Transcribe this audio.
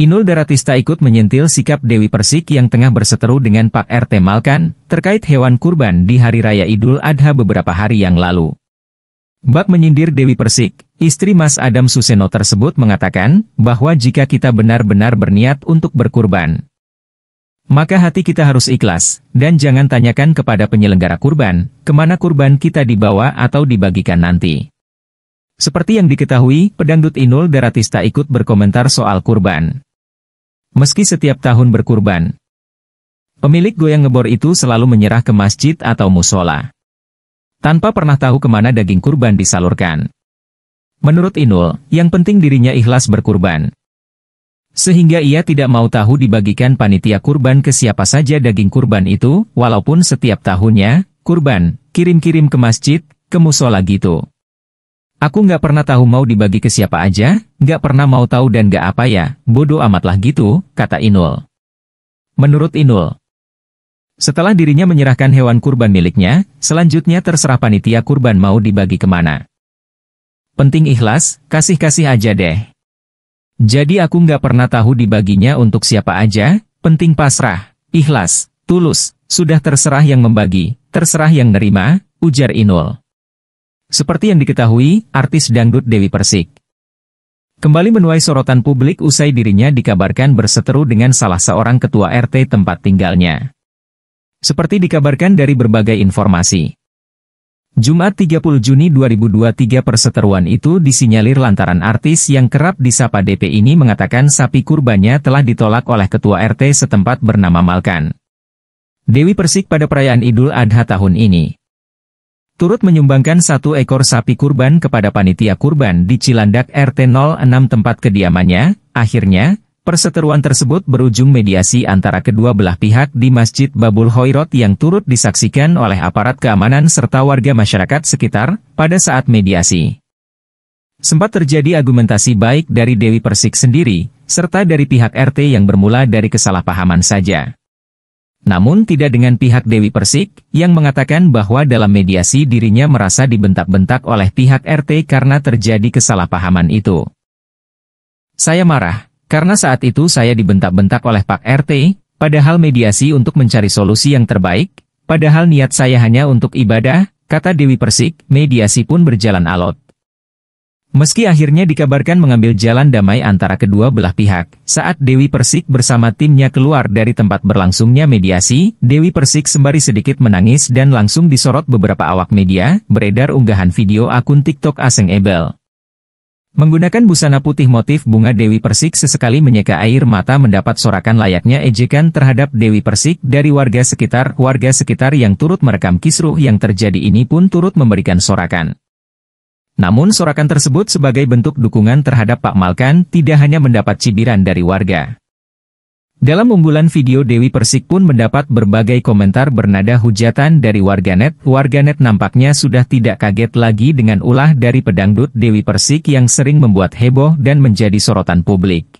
Inul Daratista ikut menyentil sikap Dewi Persik yang tengah berseteru dengan Pak RT Malkan terkait hewan kurban di Hari Raya Idul Adha beberapa hari yang lalu. Bak menyindir Dewi Persik, istri Mas Adam Suseno tersebut mengatakan bahwa jika kita benar-benar berniat untuk berkurban, maka hati kita harus ikhlas, dan jangan tanyakan kepada penyelenggara kurban, kemana kurban kita dibawa atau dibagikan nanti. Seperti yang diketahui, pedangdut Inul Daratista ikut berkomentar soal kurban. Meski setiap tahun berkurban, pemilik goyang ngebor itu selalu menyerah ke masjid atau musola. Tanpa pernah tahu kemana daging kurban disalurkan. Menurut Inul, yang penting dirinya ikhlas berkurban. Sehingga ia tidak mau tahu dibagikan panitia kurban ke siapa saja daging kurban itu, walaupun setiap tahunnya, kurban, kirim-kirim ke masjid, ke musola gitu. Aku nggak pernah tahu mau dibagi ke siapa aja, nggak pernah mau tahu dan nggak apa ya, bodoh amatlah gitu, kata Inul. Menurut Inul, setelah dirinya menyerahkan hewan kurban miliknya, selanjutnya terserah panitia kurban mau dibagi kemana. Penting ikhlas, kasih-kasih aja deh. Jadi aku nggak pernah tahu dibaginya untuk siapa aja, penting pasrah, ikhlas, tulus, sudah terserah yang membagi, terserah yang nerima, ujar Inul. Seperti yang diketahui, artis dangdut Dewi Persik kembali menuai sorotan publik usai dirinya dikabarkan berseteru dengan salah seorang ketua RT tempat tinggalnya. Seperti dikabarkan dari berbagai informasi. Jumat 30 Juni 2023 perseteruan itu disinyalir lantaran artis yang kerap disapa DP ini mengatakan sapi kurbannya telah ditolak oleh ketua RT setempat bernama Malkan. Dewi Persik pada perayaan Idul Adha tahun ini turut menyumbangkan satu ekor sapi kurban kepada panitia kurban di Cilandak RT 06 tempat kediamannya, akhirnya, perseteruan tersebut berujung mediasi antara kedua belah pihak di Masjid Babul Hoirot yang turut disaksikan oleh aparat keamanan serta warga masyarakat sekitar, pada saat mediasi. Sempat terjadi argumentasi baik dari Dewi Persik sendiri, serta dari pihak RT yang bermula dari kesalahpahaman saja namun tidak dengan pihak Dewi Persik, yang mengatakan bahwa dalam mediasi dirinya merasa dibentak-bentak oleh pihak RT karena terjadi kesalahpahaman itu. Saya marah, karena saat itu saya dibentak-bentak oleh Pak RT, padahal mediasi untuk mencari solusi yang terbaik, padahal niat saya hanya untuk ibadah, kata Dewi Persik, mediasi pun berjalan alot. Meski akhirnya dikabarkan mengambil jalan damai antara kedua belah pihak, saat Dewi Persik bersama timnya keluar dari tempat berlangsungnya mediasi, Dewi Persik sembari sedikit menangis dan langsung disorot beberapa awak media, beredar unggahan video akun TikTok Aseng Ebel. Menggunakan busana putih motif bunga Dewi Persik sesekali menyeka air mata mendapat sorakan layaknya ejekan terhadap Dewi Persik dari warga sekitar. Warga sekitar yang turut merekam kisruh yang terjadi ini pun turut memberikan sorakan. Namun sorakan tersebut sebagai bentuk dukungan terhadap Pak Malkan tidak hanya mendapat cibiran dari warga. Dalam unggulan video Dewi Persik pun mendapat berbagai komentar bernada hujatan dari warganet. Warganet nampaknya sudah tidak kaget lagi dengan ulah dari pedangdut Dewi Persik yang sering membuat heboh dan menjadi sorotan publik.